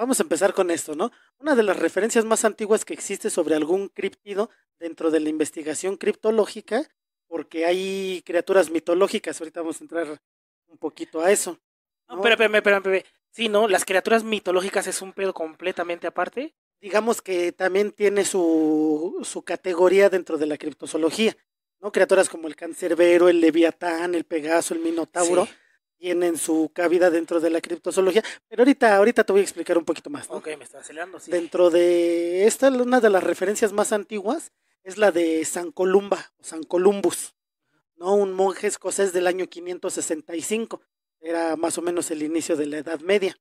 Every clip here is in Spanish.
Vamos a empezar con esto, ¿no? Una de las referencias más antiguas que existe sobre algún criptido dentro de la investigación criptológica, porque hay criaturas mitológicas, ahorita vamos a entrar un poquito a eso. No, pero, pero, espérame, pero, Sí, ¿no? Las criaturas mitológicas es un pedo completamente aparte. Digamos que también tiene su, su categoría dentro de la criptozoología, ¿no? Criaturas como el cancerbero, el leviatán, el pegaso, el minotauro tienen su cabida dentro de la criptozoología, pero ahorita, ahorita te voy a explicar un poquito más. Ok, me estás acelerando, sí. Dentro de esta, una de las referencias más antiguas es la de San Columba, o San Columbus, ¿no? Un monje escocés del año 565, era más o menos el inicio de la Edad Media,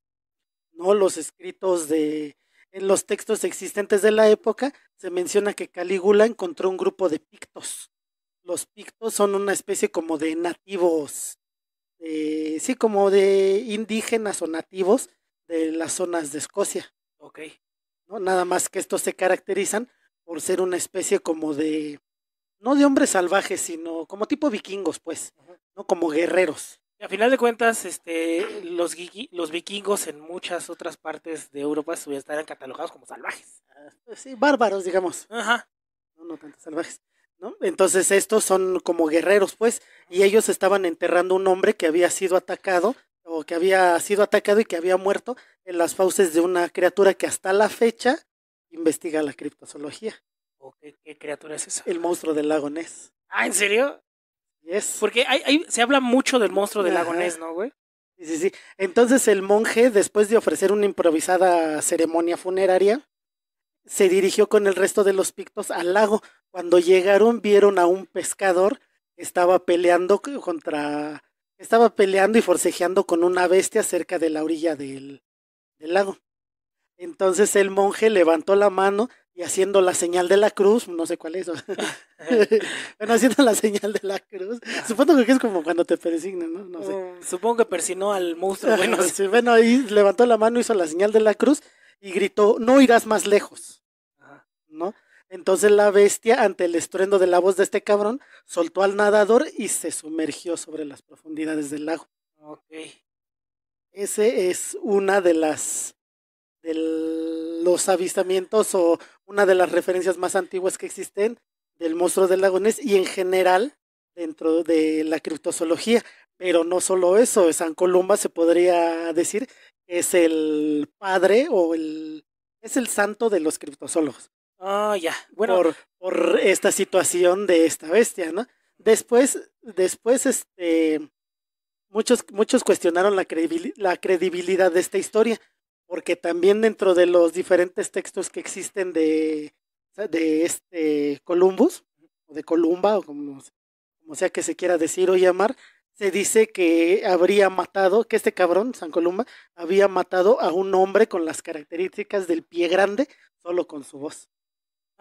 ¿no? Los escritos de, en los textos existentes de la época, se menciona que Calígula encontró un grupo de pictos. Los pictos son una especie como de nativos eh, sí, como de indígenas o nativos de las zonas de Escocia. Ok. ¿no? Nada más que estos se caracterizan por ser una especie como de, no de hombres salvajes, sino como tipo vikingos, pues, ¿no? Como guerreros. Y a final de cuentas, este, los, vikingos en muchas otras partes de Europa estarán catalogados como salvajes. Ah, pues sí, bárbaros, digamos. Ajá. No, no tanto salvajes. Entonces estos son como guerreros, pues, y ellos estaban enterrando un hombre que había sido atacado o que había sido atacado y que había muerto en las fauces de una criatura que hasta la fecha investiga la criptozoología. Oh, qué, criatura es esa? El monstruo del lago Ness. Ah, ¿en serio? Yes. Porque se habla mucho del monstruo del lago Ness, ¿no, güey? Sí, sí, sí. Entonces el monje, después de ofrecer una improvisada ceremonia funeraria, se dirigió con el resto de los pictos al lago. Cuando llegaron vieron a un pescador que estaba peleando contra estaba peleando y forcejeando con una bestia cerca de la orilla del, lago. Entonces el monje levantó la mano y haciendo la señal de la cruz, no sé cuál es, bueno, haciendo la señal de la cruz, ah. supongo que es como cuando te persignan, ¿no? sé. Mm, supongo que persignó al monstruo. Bueno, ahí levantó la mano, hizo la señal de la cruz y gritó, no irás más lejos. Entonces la bestia, ante el estruendo de la voz de este cabrón, soltó al nadador y se sumergió sobre las profundidades del lago. Ese es una de las los avistamientos o una de las referencias más antiguas que existen del monstruo del lago Ness y en general dentro de la criptozoología. Pero no solo eso, San Columba se podría decir que es el padre o el es el santo de los criptozoólogos. Ah, ya. Bueno. Por, esta situación de esta bestia, ¿no? Después, después, este, muchos, muchos cuestionaron la, credibilidad de esta historia, porque también dentro de los diferentes textos que existen de, de este Columbus, o de Columba, o como, como sea que se quiera decir o llamar, se dice que habría matado, que este cabrón, San Columba, había matado a un hombre con las características del pie grande, solo con su voz.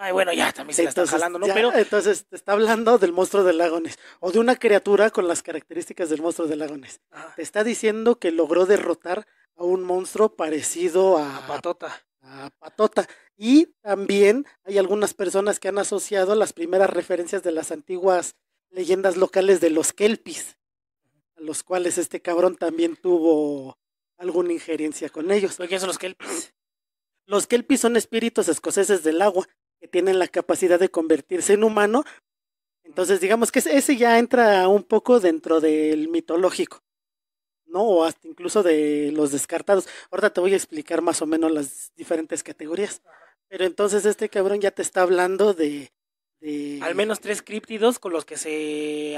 Ay, bueno, ya también se está jalando, ¿no? Pero... Entonces, te está hablando del monstruo de Lagones o de una criatura con las características del monstruo de Lagones. Te está diciendo que logró derrotar a un monstruo parecido a, Patota. A Patota. Y también hay algunas personas que han asociado las primeras referencias de las antiguas leyendas locales de los Kelpis, a los cuales este cabrón también tuvo alguna injerencia con ellos. quiénes son los Kelpis? Los Kelpis son espíritus escoceses del agua que tienen la capacidad de convertirse en humano. Entonces, digamos que ese ya entra un poco dentro del mitológico, ¿no? O hasta incluso de los descartados. Ahorita te voy a explicar más o menos las diferentes categorías. Pero entonces este cabrón ya te está hablando de... de... Al menos tres críptidos con los que se,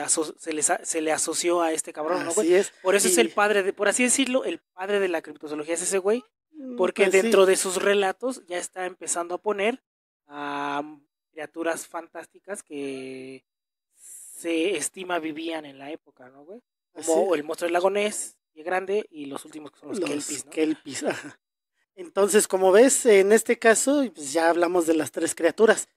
se, le asoció a este cabrón, ¿no, Es. Por eso es el padre, de, por así decirlo, el padre de la criptozoología es ese güey, mm, porque pues dentro de sus relatos ya está empezando a poner a criaturas fantásticas que se estima vivían en la época, ¿no, güey? Ah, como el monstruo del lago y grande, y los últimos que son los, kelpies Entonces, como ves, en este caso, pues, ya hablamos de las tres criaturas.